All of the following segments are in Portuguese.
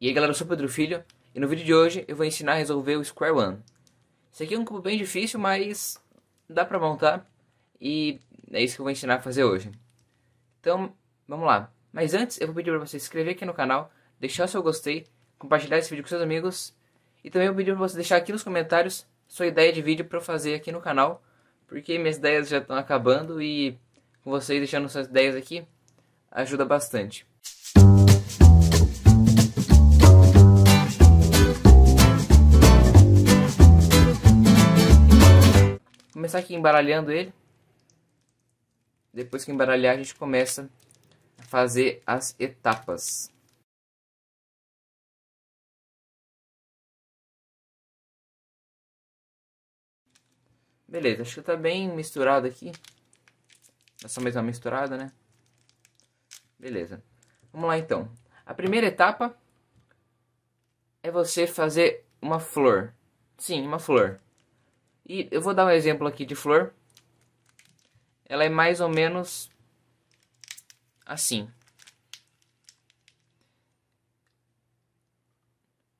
E aí galera, eu sou o Pedro Filho e no vídeo de hoje eu vou ensinar a resolver o Square One. Esse aqui é um cubo bem difícil, mas dá pra montar e é isso que eu vou ensinar a fazer hoje. Então, vamos lá. Mas antes eu vou pedir pra você se inscrever aqui no canal, deixar o seu gostei, compartilhar esse vídeo com seus amigos e também vou pedir pra você deixar aqui nos comentários sua ideia de vídeo pra eu fazer aqui no canal, porque minhas ideias já estão acabando e com vocês deixando suas ideias aqui ajuda bastante. começar aqui embaralhando ele. Depois que embaralhar, a gente começa a fazer as etapas. Beleza, acho que tá bem misturado aqui. É só mais uma misturada, né? Beleza. Vamos lá então. A primeira etapa é você fazer uma flor. Sim, uma flor. E eu vou dar um exemplo aqui de flor. Ela é mais ou menos assim.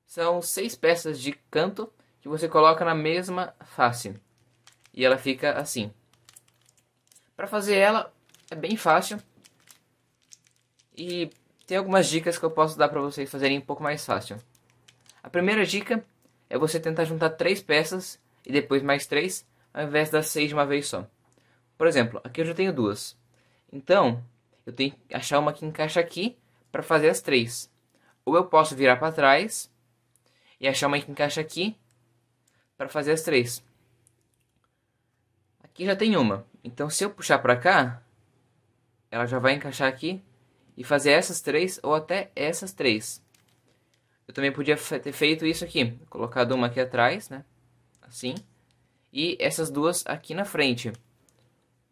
São seis peças de canto que você coloca na mesma face. E ela fica assim. Para fazer ela é bem fácil. E tem algumas dicas que eu posso dar para vocês fazerem um pouco mais fácil. A primeira dica é você tentar juntar três peças e depois mais 3, ao invés das 6 de uma vez só. Por exemplo, aqui eu já tenho duas. Então, eu tenho que achar uma que encaixa aqui para fazer as três. Ou eu posso virar para trás e achar uma que encaixa aqui para fazer as três. Aqui já tem uma. Então, se eu puxar para cá, ela já vai encaixar aqui e fazer essas três ou até essas três. Eu também podia ter feito isso aqui, colocado uma aqui atrás, né? assim. E essas duas aqui na frente.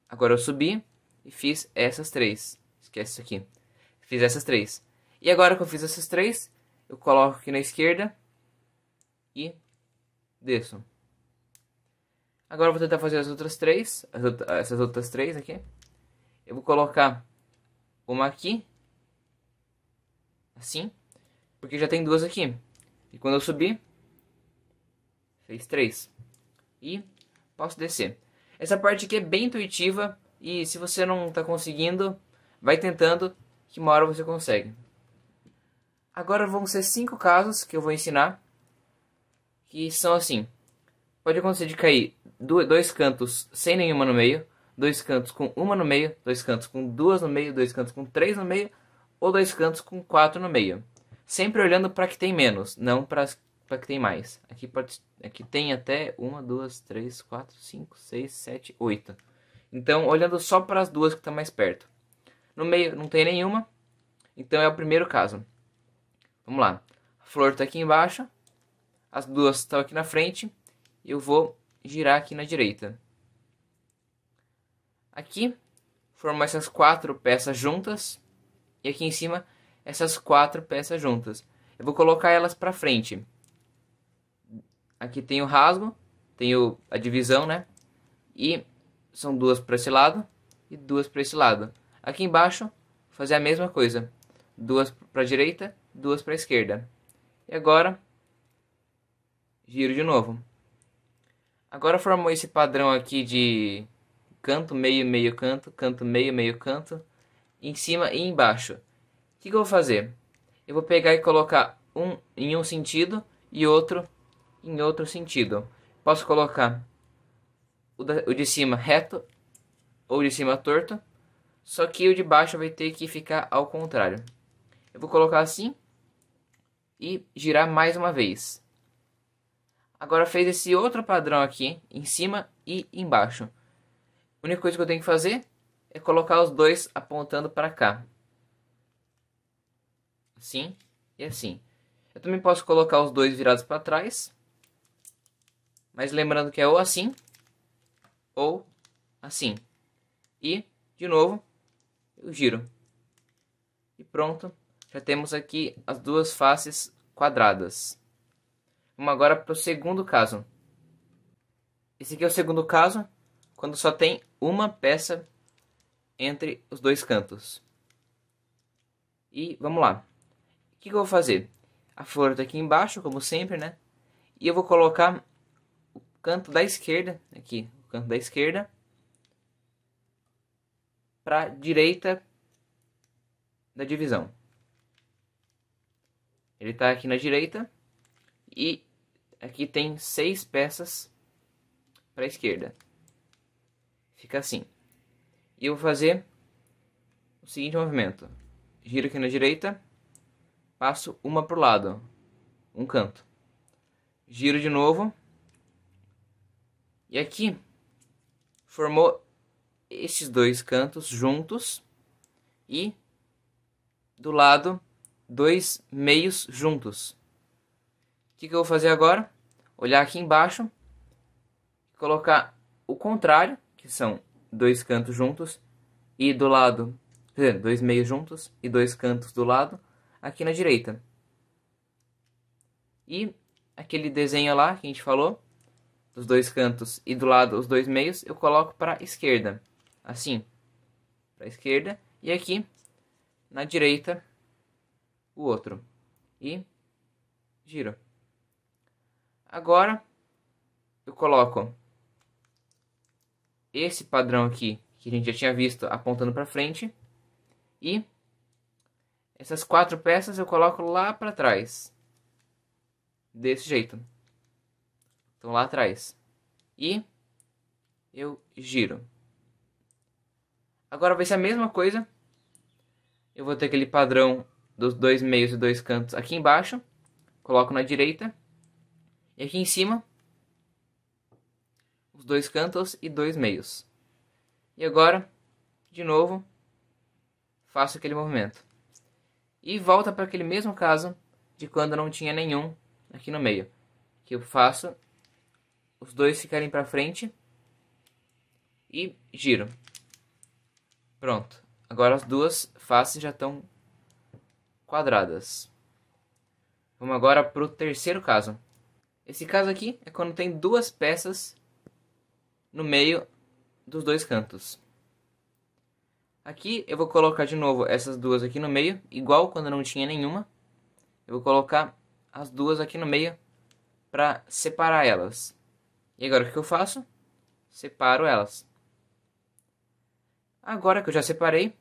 Agora eu subi e fiz essas três. Esquece isso aqui. Fiz essas três. E agora que eu fiz essas três, eu coloco aqui na esquerda e desço. Agora eu vou tentar fazer as outras três, as outras, essas outras três aqui. Eu vou colocar uma aqui, assim, porque já tem duas aqui. E quando eu subir, fez 3. E posso descer. Essa parte aqui é bem intuitiva e se você não está conseguindo, vai tentando que uma hora você consegue. Agora vão ser cinco casos que eu vou ensinar, que são assim. Pode acontecer de cair dois cantos sem nenhuma no meio, dois cantos com uma no meio, dois cantos com duas no meio, dois cantos com três no meio, ou dois cantos com quatro no meio. Sempre olhando para que tem menos, não para para que tem mais. Aqui, pode, aqui tem até 1, 2, 3, 4, 5, 6, 7, 8. Então, olhando só para as duas que estão tá mais perto. No meio não tem nenhuma, então é o primeiro caso. Vamos lá. A flor está aqui embaixo, as duas estão aqui na frente, eu vou girar aqui na direita. Aqui, formam essas quatro peças juntas, e aqui em cima, essas quatro peças juntas. Eu vou colocar elas para frente. Aqui tem o rasgo, tem o, a divisão, né? E são duas para esse lado e duas para esse lado. Aqui embaixo, fazer a mesma coisa. Duas para a direita, duas para a esquerda. E agora, giro de novo. Agora formou esse padrão aqui de canto, meio, meio, canto, canto, meio, meio, canto, em cima e embaixo. O que, que eu vou fazer? Eu vou pegar e colocar um em um sentido e outro em outro sentido. Posso colocar o, de cima reto ou de cima torto, só que o de baixo vai ter que ficar ao contrário. Eu vou colocar assim e girar mais uma vez. Agora fez esse outro padrão aqui, em cima e embaixo. A única coisa que eu tenho que fazer é colocar os dois apontando para cá. Assim e assim. Eu também posso colocar os dois virados para trás. Mas lembrando que é ou assim, ou assim. E, de novo, eu giro. E pronto, já temos aqui as duas faces quadradas. Vamos agora para o segundo caso. Esse aqui é o segundo caso, quando só tem uma peça entre os dois cantos. E vamos lá. O que, que eu vou fazer? A flor está aqui embaixo, como sempre, né? E eu vou colocar canto da esquerda, aqui, o canto da esquerda, para direita da divisão. Ele está aqui na direita e aqui tem seis peças para a esquerda. Fica assim. E eu vou fazer o seguinte movimento. Giro aqui na direita, passo uma para o lado, um canto. Giro de novo, e aqui formou estes dois cantos juntos e do lado dois meios juntos. O que, que eu vou fazer agora? Olhar aqui embaixo, colocar o contrário, que são dois cantos juntos e do lado, dizer, dois meios juntos e dois cantos do lado aqui na direita. E aquele desenho lá que a gente falou, dos dois cantos e do lado os dois meios, eu coloco para esquerda, assim, para esquerda, e aqui na direita o outro, e giro. Agora eu coloco esse padrão aqui que a gente já tinha visto apontando para frente e essas quatro peças eu coloco lá para trás, desse jeito estão lá atrás. E eu giro. Agora vai ser a mesma coisa. Eu vou ter aquele padrão dos dois meios e dois cantos aqui embaixo. Coloco na direita. E aqui em cima, os dois cantos e dois meios. E agora, de novo, faço aquele movimento. E volta para aquele mesmo caso de quando não tinha nenhum aqui no meio. Que eu faço os dois ficarem para frente e giro. Pronto. Agora as duas faces já estão quadradas. Vamos agora para o terceiro caso. Esse caso aqui é quando tem duas peças no meio dos dois cantos. Aqui eu vou colocar de novo essas duas aqui no meio, igual quando não tinha nenhuma. Eu vou colocar as duas aqui no meio para separar elas. E agora o que eu faço? Separo elas. Agora que eu já separei,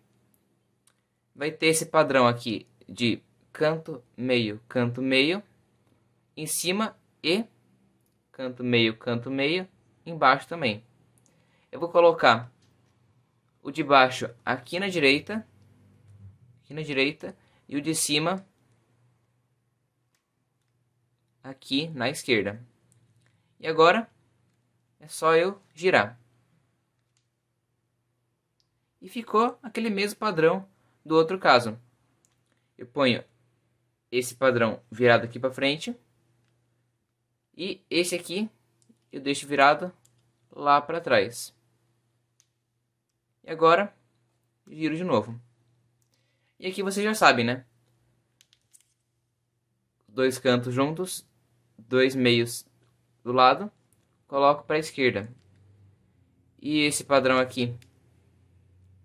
vai ter esse padrão aqui de canto, meio, canto, meio, em cima e canto, meio, canto, meio, embaixo também. Eu vou colocar o de baixo aqui na direita, aqui na direita, e o de cima aqui na esquerda. E agora é só eu girar. E ficou aquele mesmo padrão do outro caso. Eu ponho esse padrão virado aqui para frente. E esse aqui eu deixo virado lá para trás. E agora giro de novo. E aqui você já sabe, né? Dois cantos juntos, dois meios do lado coloco para a esquerda. E esse padrão aqui,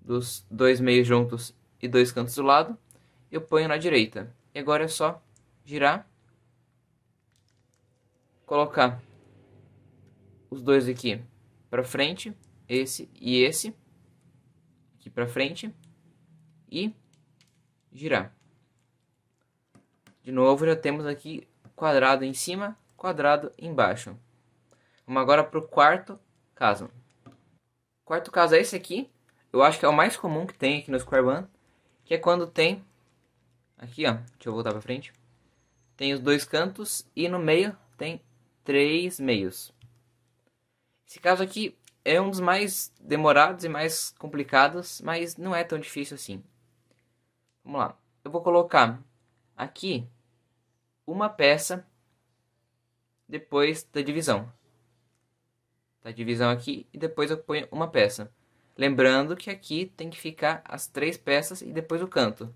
dos dois meios juntos e dois cantos do lado, eu ponho na direita. E agora é só girar, colocar os dois aqui para frente, esse e esse, aqui para frente, e girar. De novo, já temos aqui quadrado em cima, quadrado embaixo. Vamos agora para o quarto caso. O quarto caso é esse aqui. Eu acho que é o mais comum que tem aqui no Square One. Que é quando tem... Aqui, ó. Deixa eu voltar para frente. Tem os dois cantos e no meio tem três meios. Esse caso aqui é um dos mais demorados e mais complicados, mas não é tão difícil assim. Vamos lá. Eu vou colocar aqui uma peça depois da divisão da divisão aqui e depois eu ponho uma peça. Lembrando que aqui tem que ficar as três peças e depois o canto.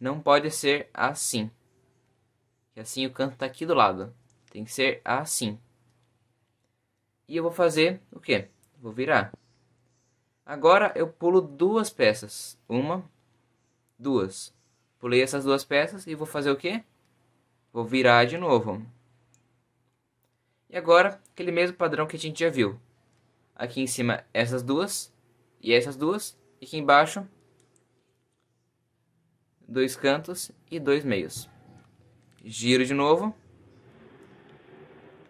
Não pode ser assim. assim o canto está aqui do lado. Tem que ser assim. E eu vou fazer o quê? Vou virar. Agora eu pulo duas peças. Uma, duas. Pulei essas duas peças e vou fazer o quê? Vou virar de novo. E agora, aquele mesmo padrão que a gente já viu. Aqui em cima, essas duas. E essas duas. E aqui embaixo, dois cantos e dois meios. Giro de novo.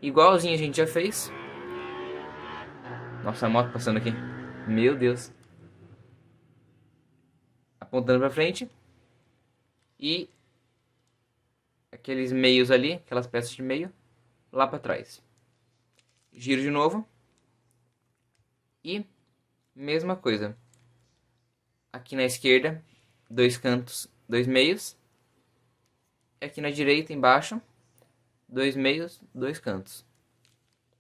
Igualzinho a gente já fez. Nossa, a moto passando aqui. Meu Deus. Apontando pra frente. E aqueles meios ali, aquelas peças de meio, lá pra trás. Giro de novo. E mesma coisa. Aqui na esquerda, dois cantos, dois meios. E aqui na direita, embaixo, dois meios, dois cantos.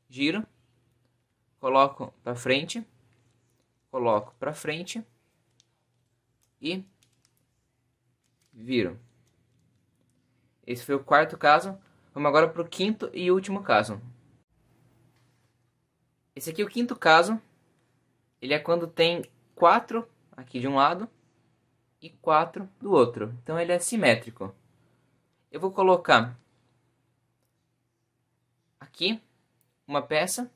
Giro. Coloco para frente. Coloco para frente. E viro. Esse foi o quarto caso. Vamos agora para o quinto e último caso. Esse aqui é o quinto caso. Ele é quando tem quatro aqui de um lado e quatro do outro. Então ele é simétrico. Eu vou colocar aqui uma peça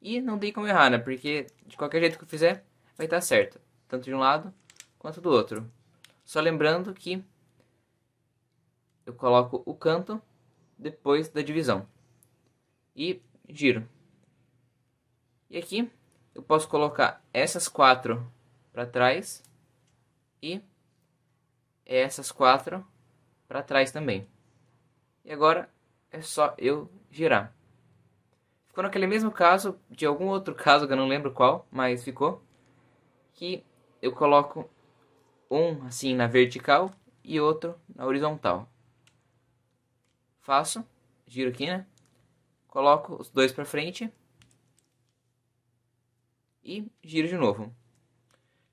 e não tem como errar, né? Porque de qualquer jeito que eu fizer vai estar certo, tanto de um lado quanto do outro. Só lembrando que eu coloco o canto depois da divisão e giro. E aqui eu posso colocar essas quatro para trás e essas quatro para trás também. E agora é só eu girar. Ficou naquele mesmo caso, de algum outro caso que eu não lembro qual, mas ficou. Que eu coloco um assim na vertical e outro na horizontal. Faço, giro aqui, né? Coloco os dois para frente e gira de novo.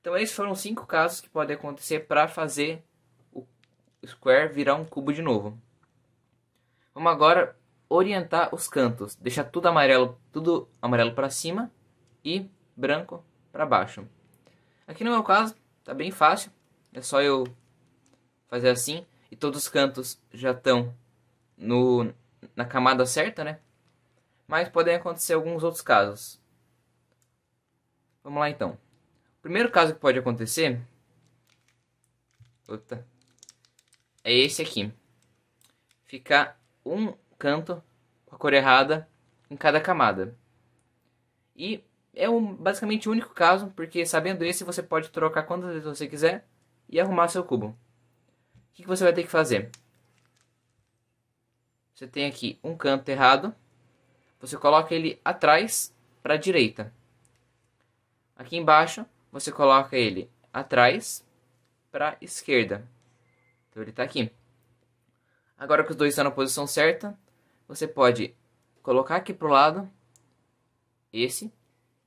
Então esses foram cinco casos que podem acontecer para fazer o square virar um cubo de novo. Vamos agora orientar os cantos, deixar tudo amarelo, tudo amarelo para cima e branco para baixo. Aqui no meu caso tá bem fácil, é só eu fazer assim e todos os cantos já estão no na camada certa, né? Mas podem acontecer alguns outros casos. Vamos lá então. O primeiro caso que pode acontecer. É esse aqui. Ficar um canto com a cor errada em cada camada. E é um, basicamente o único caso, porque sabendo esse você pode trocar quantas vezes você quiser e arrumar seu cubo. O que, que você vai ter que fazer? Você tem aqui um canto errado, você coloca ele atrás para a direita. Aqui embaixo, você coloca ele atrás para esquerda. Então ele está aqui. Agora que os dois estão na posição certa, você pode colocar aqui para o lado, esse,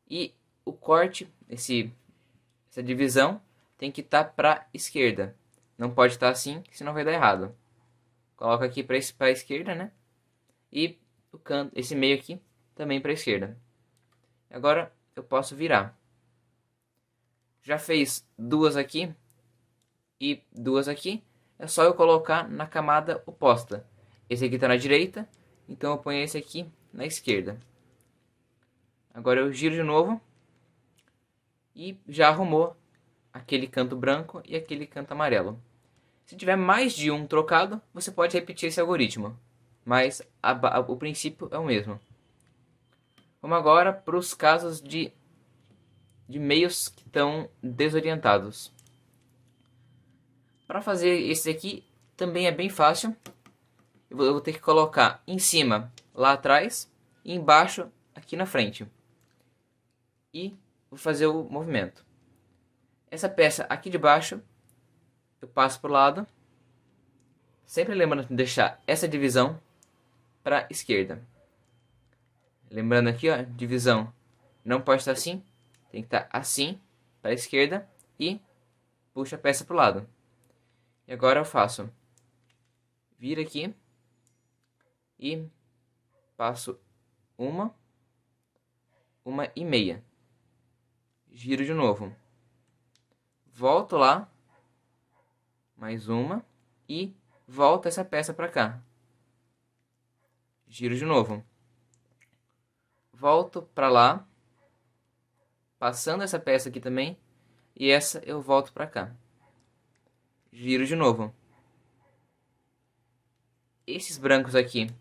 e o corte, esse, essa divisão, tem que estar tá para esquerda. Não pode estar tá assim, senão vai dar errado. Coloca aqui para a esquerda, né? E o canto, esse meio aqui também para a esquerda. Agora eu posso virar já fez duas aqui e duas aqui, é só eu colocar na camada oposta. Esse aqui está na direita, então eu ponho esse aqui na esquerda. Agora eu giro de novo e já arrumou aquele canto branco e aquele canto amarelo. Se tiver mais de um trocado, você pode repetir esse algoritmo, mas a, a, o princípio é o mesmo. Vamos agora para os casos de de meios que estão desorientados. Para fazer esse aqui também é bem fácil. Eu vou ter que colocar em cima, lá atrás, e embaixo, aqui na frente. E vou fazer o movimento. Essa peça aqui de baixo, eu passo para o lado. Sempre lembrando de deixar essa divisão para a esquerda. Lembrando aqui, ó, divisão não pode estar assim, tem que estar tá assim, para a esquerda e puxa a peça para o lado. E agora eu faço vira aqui e passo uma, uma e meia. Giro de novo. Volto lá, mais uma e volto essa peça para cá. Giro de novo. Volto para lá passando essa peça aqui também, e essa eu volto para cá. Giro de novo. Esses brancos aqui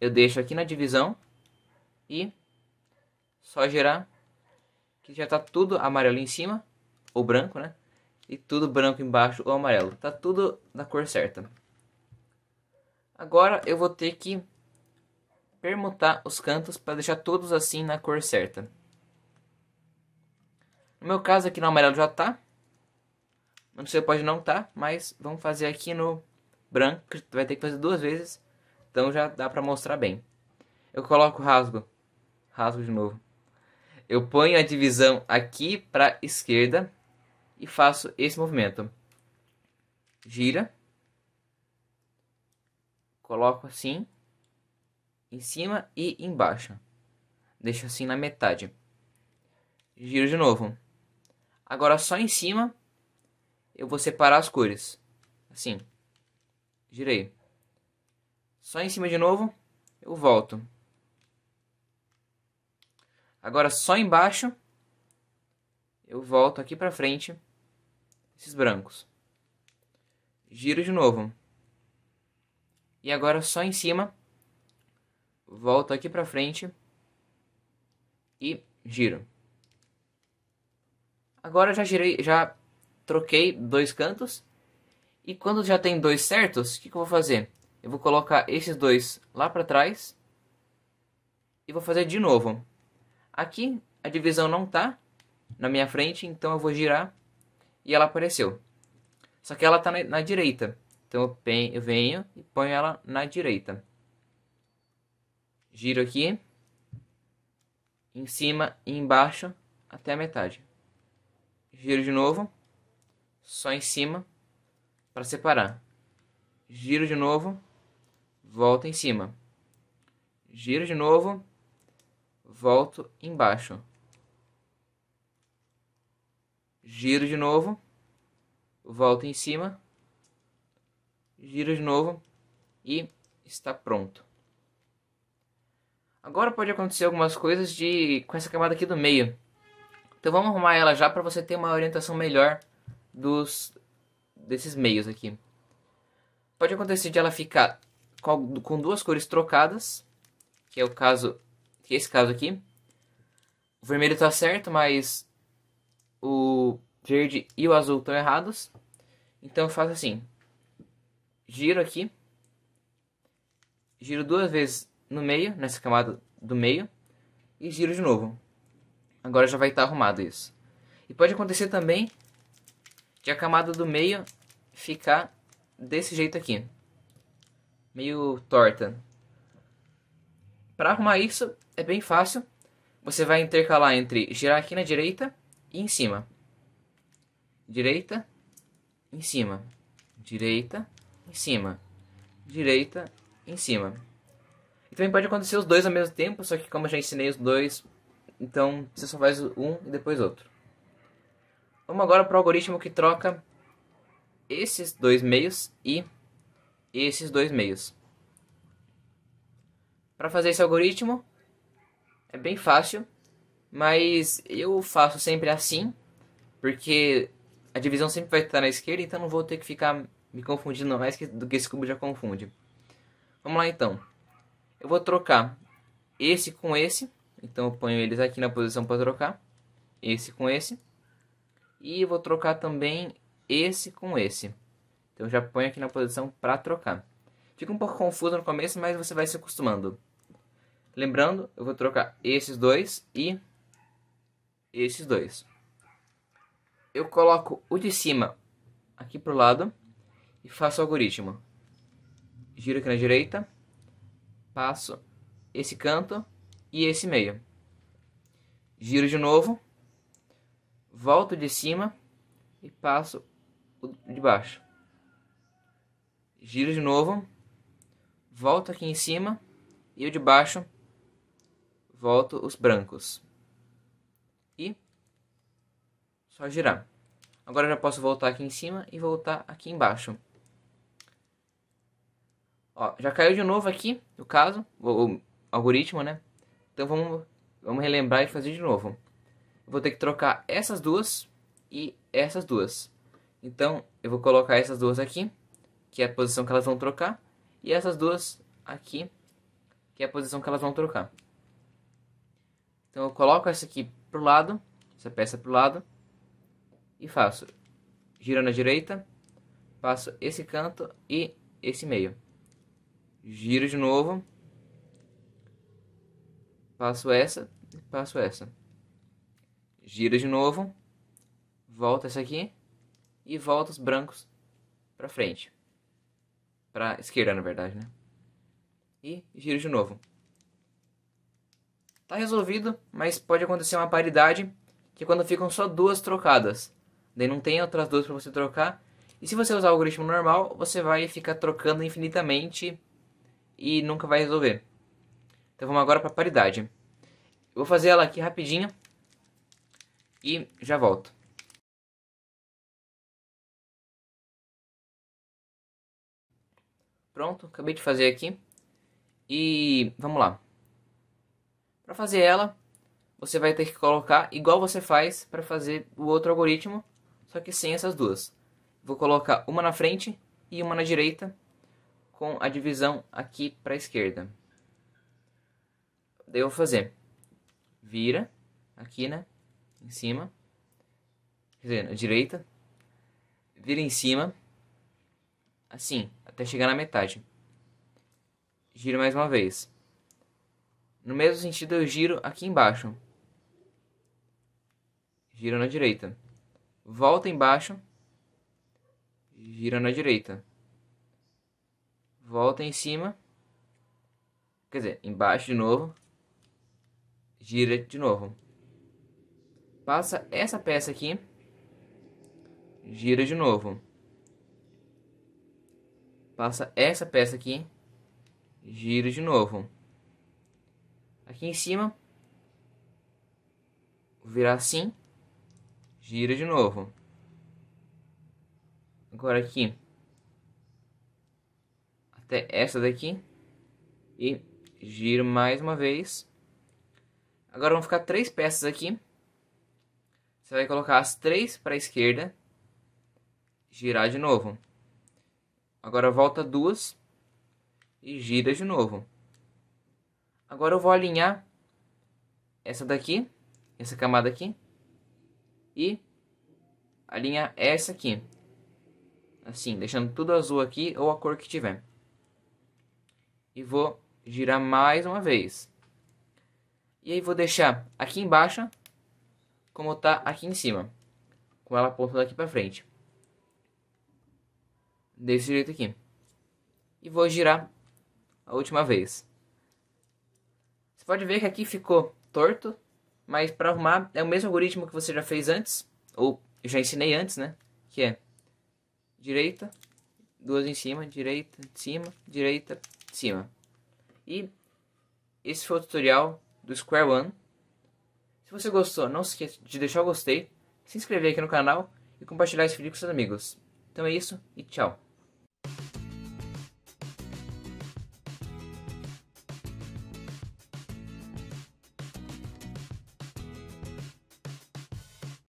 eu deixo aqui na divisão e só girar que já tá tudo amarelo em cima, ou branco, né? E tudo branco embaixo ou amarelo. Tá tudo na cor certa. Agora eu vou ter que permutar os cantos para deixar todos assim na cor certa. No meu caso, aqui no amarelo já tá. Não sei, pode não tá, mas vamos fazer aqui no branco, vai ter que fazer duas vezes. Então já dá pra mostrar bem. Eu coloco rasgo. Rasgo de novo. Eu ponho a divisão aqui pra esquerda e faço esse movimento. Gira. Coloco assim. Em cima e embaixo. Deixo assim na metade. Giro de novo. Agora só em cima eu vou separar as cores. Assim. Girei. Só em cima de novo, eu volto. Agora só embaixo eu volto aqui pra frente esses brancos. Giro de novo. E agora só em cima volto aqui pra frente e giro. Agora já girei, já troquei dois cantos. E quando já tem dois certos, o que, que eu vou fazer? Eu vou colocar esses dois lá para trás. E vou fazer de novo. Aqui a divisão não está na minha frente, então eu vou girar e ela apareceu. Só que ela está na, na direita. Então eu, pen, eu venho e ponho ela na direita. Giro aqui. Em cima e embaixo até a metade. Giro de novo. Só em cima para separar. Giro de novo. Volta em cima. Giro de novo. Volto embaixo. Giro de novo. Volto em cima. Giro de novo. E está pronto. Agora pode acontecer algumas coisas de com essa camada aqui do meio. Então vamos arrumar ela já para você ter uma orientação melhor dos desses meios aqui. Pode acontecer de ela ficar com duas cores trocadas, que é o caso, que é esse caso aqui. O vermelho está certo, mas o verde e o azul estão errados. Então eu faço assim: giro aqui, giro duas vezes no meio, nessa camada do meio, e giro de novo. Agora já vai estar tá arrumado isso. E pode acontecer também de a camada do meio ficar desse jeito aqui. Meio torta. Para arrumar isso é bem fácil. Você vai intercalar entre girar aqui na direita e em cima. Direita, em cima. Direita, em cima. Direita, em cima. E também pode acontecer os dois ao mesmo tempo, só que como eu já ensinei os dois então você só faz um e depois outro. Vamos agora para o algoritmo que troca esses dois meios e esses dois meios. Para fazer esse algoritmo é bem fácil, mas eu faço sempre assim, porque a divisão sempre vai estar na esquerda, então não vou ter que ficar me confundindo mais do que esse cubo já confunde. Vamos lá então. Eu vou trocar esse com esse então eu ponho eles aqui na posição para trocar. Esse com esse. E vou trocar também esse com esse. Então já ponho aqui na posição para trocar. Fica um pouco confuso no começo, mas você vai se acostumando. Lembrando, eu vou trocar esses dois e esses dois. Eu coloco o de cima aqui pro lado e faço o algoritmo. Giro aqui na direita, passo esse canto e esse meio. Giro de novo, volto de cima e passo de baixo. Giro de novo, volto aqui em cima e o de baixo volto os brancos. E só girar. Agora eu já posso voltar aqui em cima e voltar aqui embaixo. Ó, já caiu de novo aqui, no caso, o, o algoritmo, né? Então vamos, vamos relembrar e fazer de novo. Eu vou ter que trocar essas duas e essas duas. Então eu vou colocar essas duas aqui, que é a posição que elas vão trocar, e essas duas aqui, que é a posição que elas vão trocar. Então eu coloco essa aqui pro lado, essa peça pro lado, e faço girando à direita, passo esse canto e esse meio. Giro de novo Passo essa, passo essa. Gira de novo. Volta essa aqui. E volta os brancos pra frente. Pra esquerda, na verdade, né? E gira de novo. Tá resolvido, mas pode acontecer uma paridade que é quando ficam só duas trocadas. Daí não tem outras duas para você trocar. E se você usar o algoritmo normal, você vai ficar trocando infinitamente e nunca vai resolver. Então vamos agora para paridade. Eu vou fazer ela aqui rapidinho e já volto. Pronto, acabei de fazer aqui. E vamos lá. Para fazer ela, você vai ter que colocar igual você faz para fazer o outro algoritmo, só que sem essas duas. Vou colocar uma na frente e uma na direita, com a divisão aqui para a esquerda daí eu vou fazer vira aqui, né? Em cima. Quer dizer, na direita. Vira em cima. Assim, até chegar na metade. Giro mais uma vez. No mesmo sentido, eu giro aqui embaixo. Giro na direita. Volta embaixo. Gira na direita. Volta em cima. Quer dizer, embaixo de novo gira de novo. Passa essa peça aqui, gira de novo. Passa essa peça aqui, gira de novo. Aqui em cima, virar assim, gira de novo. Agora aqui, até essa daqui e giro mais uma vez Agora vão ficar três peças aqui. Você vai colocar as três para a esquerda. Girar de novo. Agora volta duas. E gira de novo. Agora eu vou alinhar essa daqui. Essa camada aqui. E alinhar essa aqui. Assim, deixando tudo azul aqui ou a cor que tiver. E vou girar mais uma vez. E aí vou deixar aqui embaixo como tá aqui em cima. Com ela apontando aqui pra frente. Desse jeito aqui. E vou girar a última vez. Você pode ver que aqui ficou torto. Mas para arrumar é o mesmo algoritmo que você já fez antes. Ou já ensinei antes, né? Que é direita, duas em cima, direita, em cima, direita, em cima. E esse foi o tutorial do Square One. Se você gostou, não se esqueça de deixar o gostei, se inscrever aqui no canal e compartilhar esse vídeo com seus amigos. Então é isso e tchau!